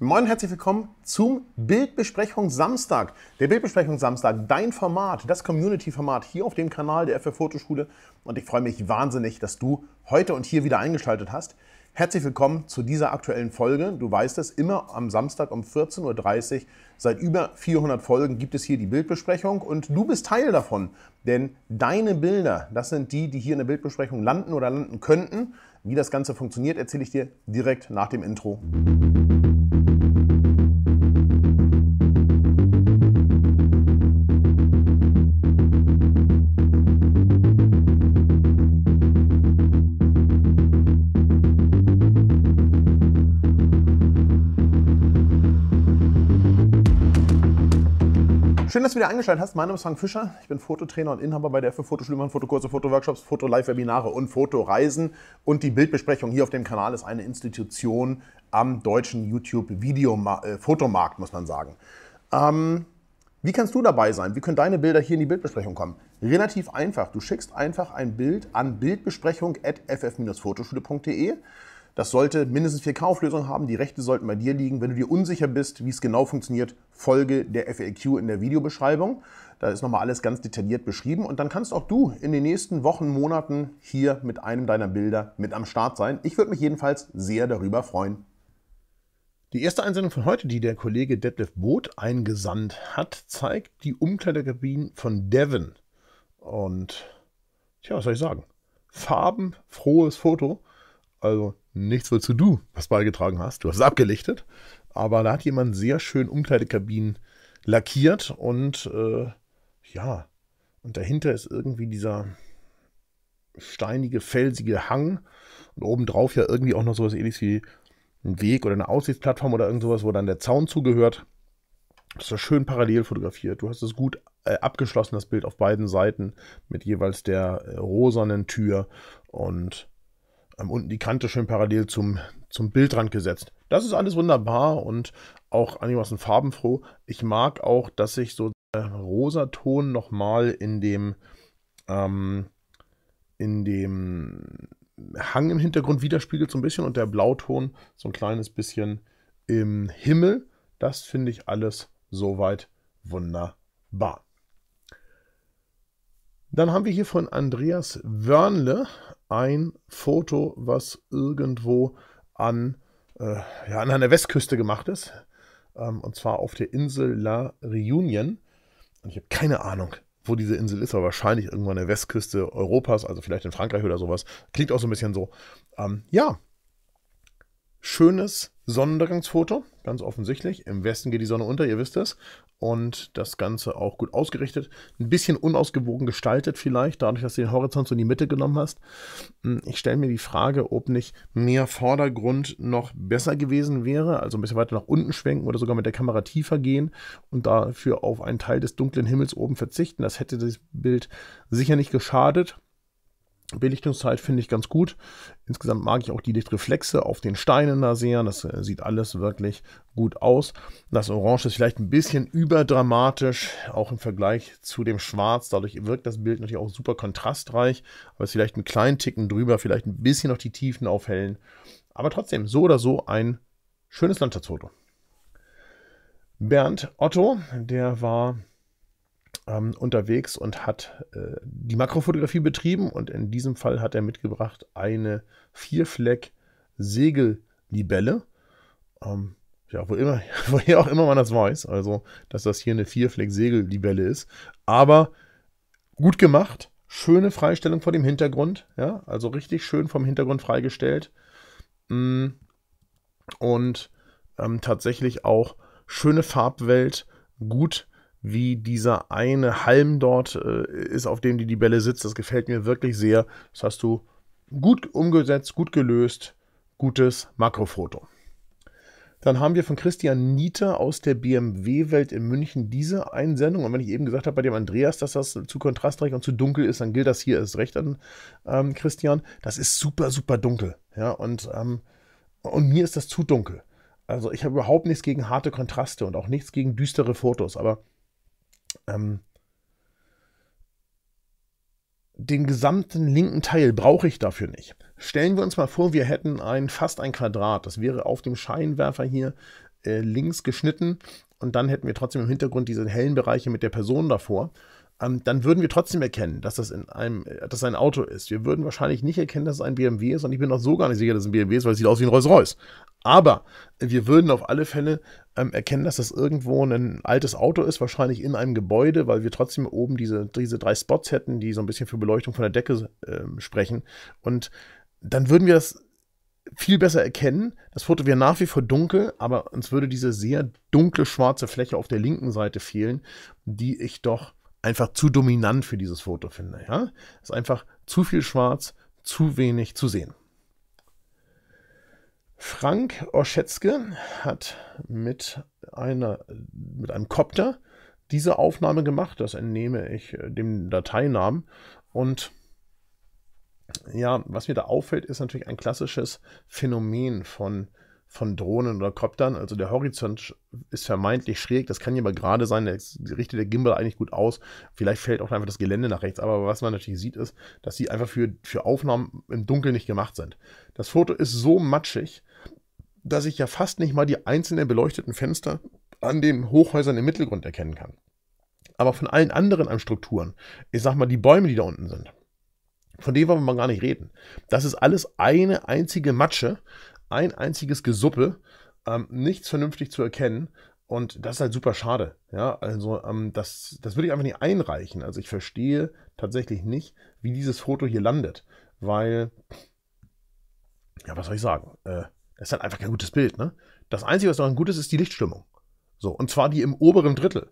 Moin, herzlich willkommen zum Bildbesprechung Samstag. Der Bildbesprechung Samstag, dein Format, das Community-Format hier auf dem Kanal der FF Fotoschule. Und ich freue mich wahnsinnig, dass du heute und hier wieder eingeschaltet hast. Herzlich willkommen zu dieser aktuellen Folge. Du weißt es, immer am Samstag um 14.30 Uhr, seit über 400 Folgen gibt es hier die Bildbesprechung und du bist Teil davon, denn deine Bilder, das sind die, die hier in der Bildbesprechung landen oder landen könnten. Wie das Ganze funktioniert, erzähle ich dir direkt nach dem Intro. Schön, dass du wieder eingeschaltet hast. Mein Name ist Frank Fischer. Ich bin Fototrainer und Inhaber bei der FF Foto Schlümann, Fotokurse, Fotoworkshops, Foto-Live-Webinare und Fotoreisen. Und die Bildbesprechung hier auf dem Kanal ist eine Institution am deutschen YouTube-Fotomarkt, äh, muss man sagen. Ähm, wie kannst du dabei sein? Wie können deine Bilder hier in die Bildbesprechung kommen? Relativ einfach. Du schickst einfach ein Bild an bildbesprechung.ff-fotoschule.de das sollte mindestens vier Kauflösungen haben. Die Rechte sollten bei dir liegen. Wenn du dir unsicher bist, wie es genau funktioniert, folge der FAQ in der Videobeschreibung. Da ist nochmal alles ganz detailliert beschrieben. Und dann kannst auch du in den nächsten Wochen, Monaten hier mit einem deiner Bilder mit am Start sein. Ich würde mich jedenfalls sehr darüber freuen. Die erste Einsendung von heute, die der Kollege Detlef Boot eingesandt hat, zeigt die Umkleidekabinen von Devon. Und, tja, was soll ich sagen? Farbenfrohes Foto. Also nichts, wozu du was beigetragen hast. Du hast es abgelichtet. Aber da hat jemand sehr schön Umkleidekabinen lackiert und äh, ja, und dahinter ist irgendwie dieser steinige, felsige Hang und obendrauf ja irgendwie auch noch sowas ähnliches wie ein Weg oder eine Aussichtsplattform oder irgend sowas, wo dann der Zaun zugehört. Das ist schön parallel fotografiert. Du hast es gut äh, abgeschlossen, das Bild auf beiden Seiten mit jeweils der äh, rosanen Tür und ähm, unten die Kante schön parallel zum, zum Bildrand gesetzt. Das ist alles wunderbar und auch einigermaßen farbenfroh. Ich mag auch, dass sich so der Ton nochmal in dem, ähm, in dem Hang im Hintergrund widerspiegelt so ein bisschen und der Blauton so ein kleines bisschen im Himmel. Das finde ich alles soweit wunderbar. Dann haben wir hier von Andreas Wörnle ein Foto, was irgendwo an, äh, ja, an einer Westküste gemacht ist. Ähm, und zwar auf der Insel La Reunion. Und ich habe keine Ahnung, wo diese Insel ist, aber wahrscheinlich irgendwo an der Westküste Europas, also vielleicht in Frankreich oder sowas. Klingt auch so ein bisschen so. Ähm, ja, schönes Sonnenuntergangsfoto, ganz offensichtlich. Im Westen geht die Sonne unter, ihr wisst es und das Ganze auch gut ausgerichtet. Ein bisschen unausgewogen gestaltet vielleicht, dadurch, dass du den Horizont so in die Mitte genommen hast. Hm, ich stelle mir die Frage, ob nicht mehr Vordergrund noch besser gewesen wäre, also ein bisschen weiter nach unten schwenken oder sogar mit der Kamera tiefer gehen und dafür auf einen Teil des dunklen Himmels oben verzichten. Das hätte das Bild sicher nicht geschadet. Belichtungszeit finde ich ganz gut. Insgesamt mag ich auch die Lichtreflexe auf den Steinen da sehr. Das äh, sieht alles wirklich gut aus. Das Orange ist vielleicht ein bisschen überdramatisch, auch im Vergleich zu dem Schwarz. Dadurch wirkt das Bild natürlich auch super kontrastreich. Aber es ist vielleicht einen kleinen Ticken drüber, vielleicht ein bisschen noch die Tiefen aufhellen. Aber trotzdem, so oder so ein schönes Landschaftsfoto. Bernd Otto, der war ähm, unterwegs und hat äh, die Makrofotografie betrieben und in diesem Fall hat er mitgebracht eine Vierfleck Segellibelle. Ähm, ja, wo immer, woher auch immer man das weiß, also dass das hier eine Vierfleck Segellibelle ist, aber gut gemacht, schöne Freistellung vor dem Hintergrund, ja, also richtig schön vom Hintergrund freigestellt. Mm, und ähm, tatsächlich auch schöne Farbwelt, gut wie dieser eine Halm dort äh, ist, auf dem die, die Bälle sitzt. Das gefällt mir wirklich sehr. Das hast du gut umgesetzt, gut gelöst. Gutes Makrofoto. Dann haben wir von Christian Nieter aus der BMW-Welt in München diese Einsendung. Und wenn ich eben gesagt habe bei dem Andreas, dass das zu kontrastreich und zu dunkel ist, dann gilt das hier erst recht an ähm, Christian. Das ist super, super dunkel. Ja, und, ähm, und mir ist das zu dunkel. Also ich habe überhaupt nichts gegen harte Kontraste und auch nichts gegen düstere Fotos. Aber ähm, den gesamten linken Teil brauche ich dafür nicht. Stellen wir uns mal vor, wir hätten ein, fast ein Quadrat. Das wäre auf dem Scheinwerfer hier äh, links geschnitten und dann hätten wir trotzdem im Hintergrund diese hellen Bereiche mit der Person davor ähm, dann würden wir trotzdem erkennen, dass das in einem, äh, dass ein Auto ist. Wir würden wahrscheinlich nicht erkennen, dass es ein BMW ist und ich bin auch so gar nicht sicher, dass es ein BMW ist, weil es sieht aus wie ein Rolls-Royce. Aber wir würden auf alle Fälle ähm, erkennen, dass das irgendwo ein altes Auto ist, wahrscheinlich in einem Gebäude, weil wir trotzdem oben diese, diese drei Spots hätten, die so ein bisschen für Beleuchtung von der Decke äh, sprechen. Und dann würden wir das viel besser erkennen. Das Foto wäre nach wie vor dunkel, aber uns würde diese sehr dunkle schwarze Fläche auf der linken Seite fehlen, die ich doch einfach zu dominant für dieses Foto finde. Ja? Ist einfach zu viel schwarz, zu wenig zu sehen. Frank Oschetzke hat mit, einer, mit einem Kopter diese Aufnahme gemacht. Das entnehme ich äh, dem Dateinamen. Und ja, was mir da auffällt, ist natürlich ein klassisches Phänomen von von Drohnen oder Koptern. Also der Horizont ist vermeintlich schräg. Das kann ja aber gerade sein. Der richtet der Gimbal eigentlich gut aus. Vielleicht fällt auch einfach das Gelände nach rechts. Aber was man natürlich sieht, ist, dass sie einfach für, für Aufnahmen im Dunkeln nicht gemacht sind. Das Foto ist so matschig, dass ich ja fast nicht mal die einzelnen beleuchteten Fenster an den Hochhäusern im Mittelgrund erkennen kann. Aber von allen anderen an Strukturen, ich sag mal die Bäume, die da unten sind, von denen wollen wir mal gar nicht reden. Das ist alles eine einzige Matsche ein einziges Gesuppe, ähm, nichts vernünftig zu erkennen. Und das ist halt super schade. Ja, also ähm, das, das würde ich einfach nicht einreichen. Also ich verstehe tatsächlich nicht, wie dieses Foto hier landet. Weil, ja, was soll ich sagen? Äh, ist halt einfach kein gutes Bild, ne? Das Einzige, was daran gut ist, ist die Lichtstimmung. So, und zwar die im oberen Drittel.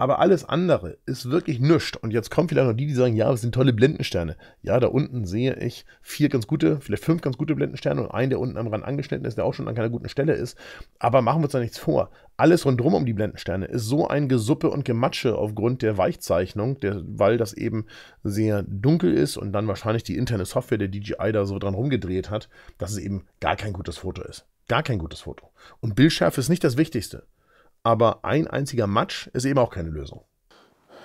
Aber alles andere ist wirklich nüscht. Und jetzt kommen vielleicht noch die, die sagen, ja, das sind tolle Blendensterne. Ja, da unten sehe ich vier ganz gute, vielleicht fünf ganz gute Blendensterne und einen, der unten am Rand angeschnitten ist, der auch schon an keiner guten Stelle ist. Aber machen wir uns da nichts vor. Alles rundherum um die Blendensterne ist so ein Gesuppe und Gematsche aufgrund der Weichzeichnung, der, weil das eben sehr dunkel ist und dann wahrscheinlich die interne Software der DJI da so dran rumgedreht hat, dass es eben gar kein gutes Foto ist. Gar kein gutes Foto. Und Bildschärfe ist nicht das Wichtigste aber ein einziger Matsch ist eben auch keine Lösung.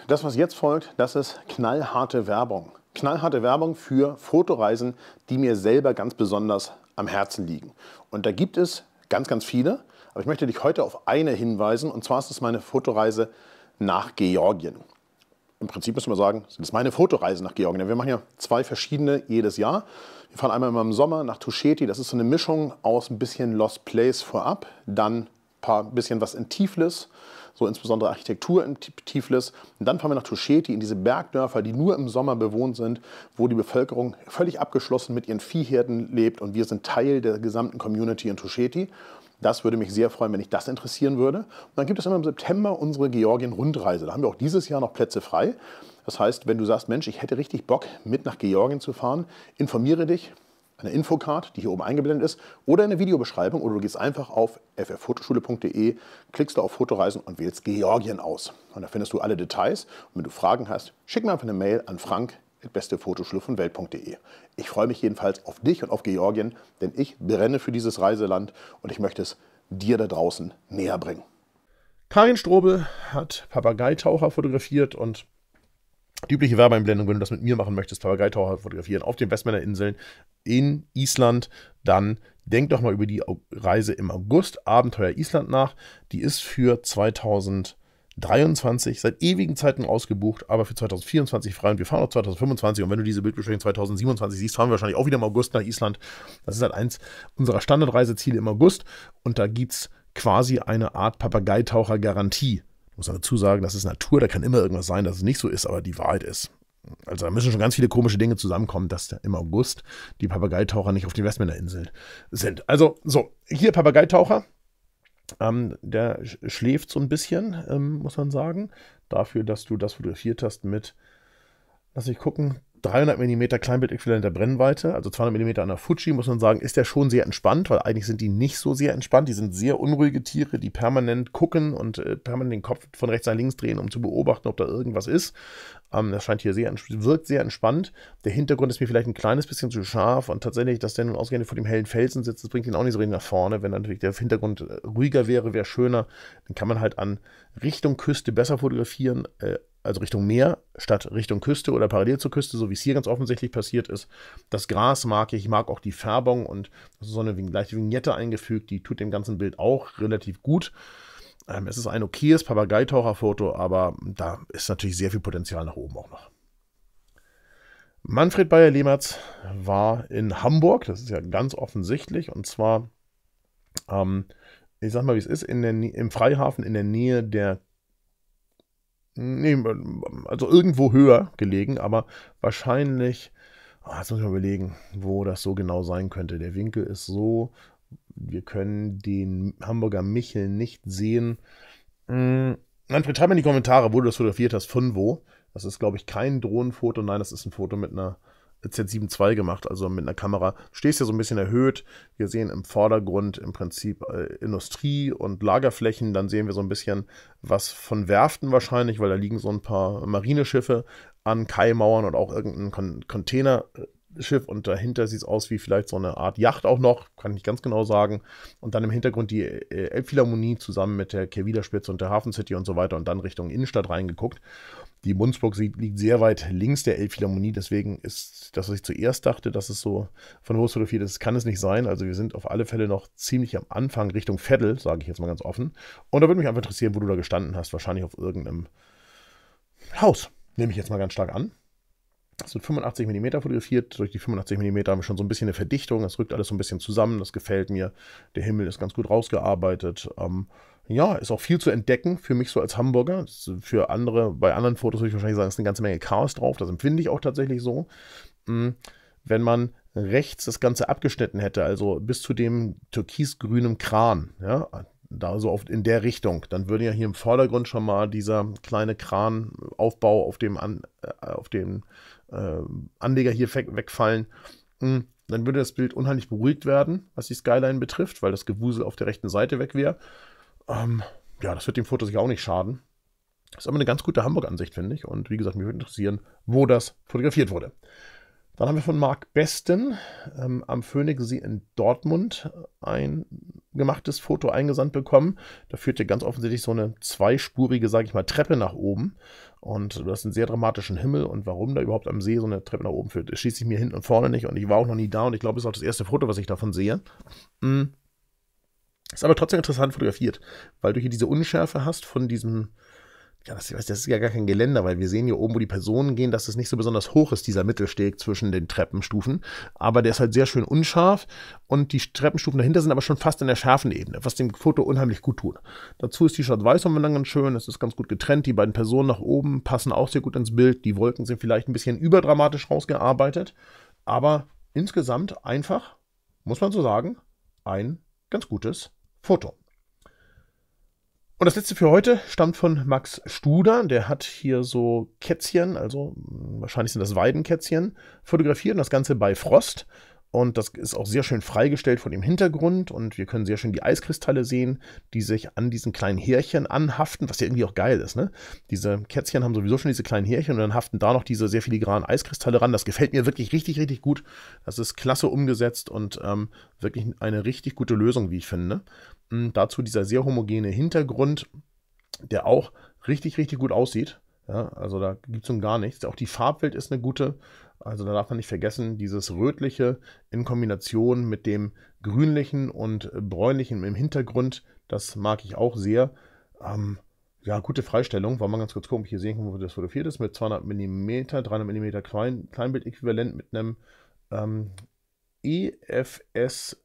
Das, was jetzt folgt, das ist knallharte Werbung. Knallharte Werbung für Fotoreisen, die mir selber ganz besonders am Herzen liegen. Und da gibt es ganz, ganz viele. Aber ich möchte dich heute auf eine hinweisen. Und zwar ist es meine Fotoreise nach Georgien. Im Prinzip müssen wir sagen, das ist meine Fotoreise nach Georgien. Wir machen ja zwei verschiedene jedes Jahr. Wir fahren einmal im Sommer nach Tusheti. Das ist so eine Mischung aus ein bisschen Lost Place vorab, dann paar, bisschen was in Tiflis, so insbesondere Architektur in Tiflis. Und dann fahren wir nach Tuscheti in diese Bergdörfer, die nur im Sommer bewohnt sind, wo die Bevölkerung völlig abgeschlossen mit ihren Viehherden lebt und wir sind Teil der gesamten Community in Tuscheti. Das würde mich sehr freuen, wenn ich das interessieren würde. Und dann gibt es immer im September unsere Georgien-Rundreise. Da haben wir auch dieses Jahr noch Plätze frei. Das heißt, wenn du sagst, Mensch, ich hätte richtig Bock, mit nach Georgien zu fahren, informiere dich, eine Infocard, die hier oben eingeblendet ist, oder eine Videobeschreibung oder du gehst einfach auf ffotoschule.de, klickst da auf Fotoreisen und wählst Georgien aus. Und da findest du alle Details und wenn du Fragen hast, schick mir einfach eine Mail an frank bestefotoschule von welt.de. Ich freue mich jedenfalls auf dich und auf Georgien, denn ich brenne für dieses Reiseland und ich möchte es dir da draußen näher bringen. Karin Strobel hat Papageitaucher fotografiert und die übliche Werbeeinblendung, wenn du das mit mir machen möchtest, Papagei Tower fotografieren auf den Westmänner Inseln in Island, dann denk doch mal über die Reise im August, Abenteuer Island nach. Die ist für 2023 seit ewigen Zeiten ausgebucht, aber für 2024 frei und wir fahren auch 2025 und wenn du diese Bildbesprechung 2027 siehst, fahren wir wahrscheinlich auch wieder im August nach Island. Das ist halt eins unserer Standardreiseziele im August und da gibt es quasi eine Art Papageitaucher-Garantie ich Muss dazu sagen, das ist Natur, da kann immer irgendwas sein, dass es nicht so ist, aber die Wahrheit ist. Also da müssen schon ganz viele komische Dinge zusammenkommen, dass im August die Papageitaucher nicht auf den Westmännerinseln sind. Also so, hier Papageitaucher, ähm, der schläft so ein bisschen, ähm, muss man sagen. Dafür, dass du das fotografiert hast mit, lass ich gucken, 300 mm Kleinbildäquivalent der Brennweite, also 200 mm an der Fuji, muss man sagen, ist der schon sehr entspannt, weil eigentlich sind die nicht so sehr entspannt. Die sind sehr unruhige Tiere, die permanent gucken und äh, permanent den Kopf von rechts nach links drehen, um zu beobachten, ob da irgendwas ist. Ähm, das scheint hier sehr, wirkt sehr entspannt. Der Hintergrund ist mir vielleicht ein kleines bisschen zu scharf und tatsächlich, dass der nun ausgerechnet vor dem hellen Felsen sitzt, das bringt ihn auch nicht so richtig nach vorne. Wenn natürlich der Hintergrund äh, ruhiger wäre, wäre schöner, dann kann man halt an Richtung Küste besser fotografieren. Äh, also Richtung Meer, statt Richtung Küste oder parallel zur Küste, so wie es hier ganz offensichtlich passiert ist. Das Gras mag ich, ich mag auch die Färbung und so eine leichte Vignette eingefügt, die tut dem ganzen Bild auch relativ gut. Ähm, es ist ein okayes Papageitaucherfoto, aber da ist natürlich sehr viel Potenzial nach oben auch noch. Manfred Bayer-Lehmertz war in Hamburg, das ist ja ganz offensichtlich, und zwar, ähm, ich sag mal, wie es ist, in der, im Freihafen in der Nähe der nee, also irgendwo höher gelegen, aber wahrscheinlich, oh, jetzt muss ich mal überlegen, wo das so genau sein könnte. Der Winkel ist so, wir können den Hamburger Michel nicht sehen. Mm, Manfred, schreib mir in die Kommentare, wo du das fotografiert hast, von wo. Das ist, glaube ich, kein Drohnenfoto. Nein, das ist ein Foto mit einer Z7 II gemacht, also mit einer Kamera. Stehst ja so ein bisschen erhöht. Wir sehen im Vordergrund im Prinzip äh, Industrie und Lagerflächen. Dann sehen wir so ein bisschen was von Werften wahrscheinlich, weil da liegen so ein paar Marineschiffe an Kaimauern und auch irgendein Con Container äh, Schiff und dahinter sieht es aus wie vielleicht so eine Art Yacht auch noch, kann ich ganz genau sagen. Und dann im Hintergrund die äh, Elbphilharmonie zusammen mit der Kewilerspitze und der Hafencity und so weiter und dann Richtung Innenstadt reingeguckt. Die Munzburg liegt sehr weit links der Elbphilharmonie, deswegen ist das, was ich zuerst dachte, dass es so von wo es fotografiert ist, kann es nicht sein. Also wir sind auf alle Fälle noch ziemlich am Anfang Richtung Vettel, sage ich jetzt mal ganz offen. Und da würde mich einfach interessieren, wo du da gestanden hast. Wahrscheinlich auf irgendeinem Haus, nehme ich jetzt mal ganz stark an. Es wird 85 mm fotografiert. Durch die 85 mm haben wir schon so ein bisschen eine Verdichtung. Das rückt alles so ein bisschen zusammen. Das gefällt mir. Der Himmel ist ganz gut rausgearbeitet. Ähm, ja, ist auch viel zu entdecken für mich so als Hamburger. Für andere, bei anderen Fotos würde ich wahrscheinlich sagen, ist eine ganze Menge Chaos drauf. Das empfinde ich auch tatsächlich so. Mm, wenn man rechts das Ganze abgeschnitten hätte, also bis zu dem türkisgrünen Kran, ja, da so oft in der Richtung, dann würde ja hier im Vordergrund schon mal dieser kleine Kranaufbau auf dem, An äh, auf dem äh, Anleger hier wegfallen. Hm, dann würde das Bild unheimlich beruhigt werden, was die Skyline betrifft, weil das Gewusel auf der rechten Seite weg wäre. Ähm, ja, das wird dem Foto sicher auch nicht schaden. Das ist aber eine ganz gute Hamburg-Ansicht, finde ich. Und wie gesagt, mich würde interessieren, wo das fotografiert wurde. Dann haben wir von Mark Besten ähm, am Phoenixsee in Dortmund ein gemachtes Foto eingesandt bekommen. Da führt führte ganz offensichtlich so eine zweispurige, sage ich mal, Treppe nach oben. Und du hast einen sehr dramatischen Himmel. Und warum da überhaupt am See so eine Treppe nach oben führt, das ich mir hinten und vorne nicht. Und ich war auch noch nie da. Und ich glaube, es ist auch das erste Foto, was ich davon sehe. Hm. Ist aber trotzdem interessant fotografiert, weil du hier diese Unschärfe hast von diesem das, das ist ja gar kein Geländer, weil wir sehen hier oben, wo die Personen gehen, dass es nicht so besonders hoch ist, dieser Mittelsteg zwischen den Treppenstufen. Aber der ist halt sehr schön unscharf und die Treppenstufen dahinter sind aber schon fast in der scharfen Ebene, was dem Foto unheimlich gut tut. Dazu ist die Stadt Weißhorn dann ganz schön, es ist ganz gut getrennt. Die beiden Personen nach oben passen auch sehr gut ins Bild. Die Wolken sind vielleicht ein bisschen überdramatisch rausgearbeitet, aber insgesamt einfach, muss man so sagen, ein ganz gutes Foto. Und das letzte für heute stammt von Max Studer. Der hat hier so Kätzchen, also hm, wahrscheinlich sind das Weidenkätzchen, fotografiert und das Ganze bei Frost. Und das ist auch sehr schön freigestellt von dem Hintergrund. Und wir können sehr schön die Eiskristalle sehen, die sich an diesen kleinen Härchen anhaften, was ja irgendwie auch geil ist. Ne? Diese Kätzchen haben sowieso schon diese kleinen Härchen und dann haften da noch diese sehr filigranen Eiskristalle ran. Das gefällt mir wirklich richtig, richtig gut. Das ist klasse umgesetzt und ähm, wirklich eine richtig gute Lösung, wie ich finde. Und ne? hm, dazu dieser sehr homogene Hintergrund, der auch richtig, richtig gut aussieht. Ja, also da gibt es nun gar nichts. Auch die Farbwelt ist eine gute. Also da darf man nicht vergessen, dieses rötliche in Kombination mit dem grünlichen und bräunlichen im Hintergrund, das mag ich auch sehr. Ähm, ja, gute Freistellung. Wollen wir ganz kurz gucken, ob ich hier sehen kann, wo das fotografiert ist. Mit 200 mm, 300 mm Klein, Kleinbild-Äquivalent mit einem ähm, EFS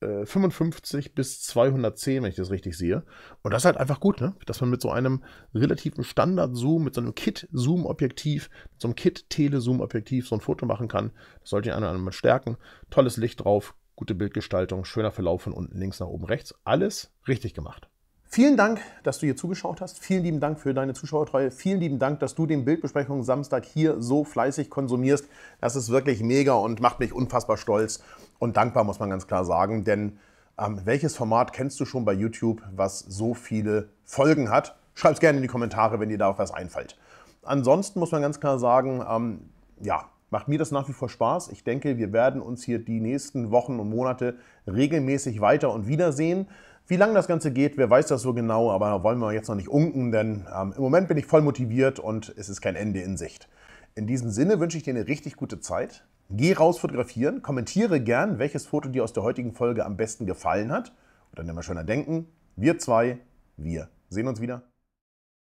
55 äh, bis 210, wenn ich das richtig sehe. Und das ist halt einfach gut, ne? dass man mit so einem relativen Standard-Zoom, mit so einem Kit-Zoom-Objektiv, mit so einem Kit-Tele-Zoom-Objektiv so ein Foto machen kann. Das sollte den einen oder anderen mal stärken. Tolles Licht drauf, gute Bildgestaltung, schöner Verlauf von unten links nach oben rechts. Alles richtig gemacht. Vielen Dank, dass du hier zugeschaut hast. Vielen lieben Dank für deine Zuschauertreue. Vielen lieben Dank, dass du den Bildbesprechung Samstag hier so fleißig konsumierst. Das ist wirklich mega und macht mich unfassbar stolz und dankbar, muss man ganz klar sagen. Denn ähm, welches Format kennst du schon bei YouTube, was so viele Folgen hat? Schreib es gerne in die Kommentare, wenn dir da was einfällt. Ansonsten muss man ganz klar sagen, ähm, ja, macht mir das nach wie vor Spaß. Ich denke, wir werden uns hier die nächsten Wochen und Monate regelmäßig weiter und wiedersehen. Wie lange das Ganze geht, wer weiß das so genau, aber wollen wir jetzt noch nicht unken, denn ähm, im Moment bin ich voll motiviert und es ist kein Ende in Sicht. In diesem Sinne wünsche ich dir eine richtig gute Zeit. Geh raus fotografieren, kommentiere gern, welches Foto dir aus der heutigen Folge am besten gefallen hat. Und dann immer schöner denken, wir zwei, wir sehen uns wieder.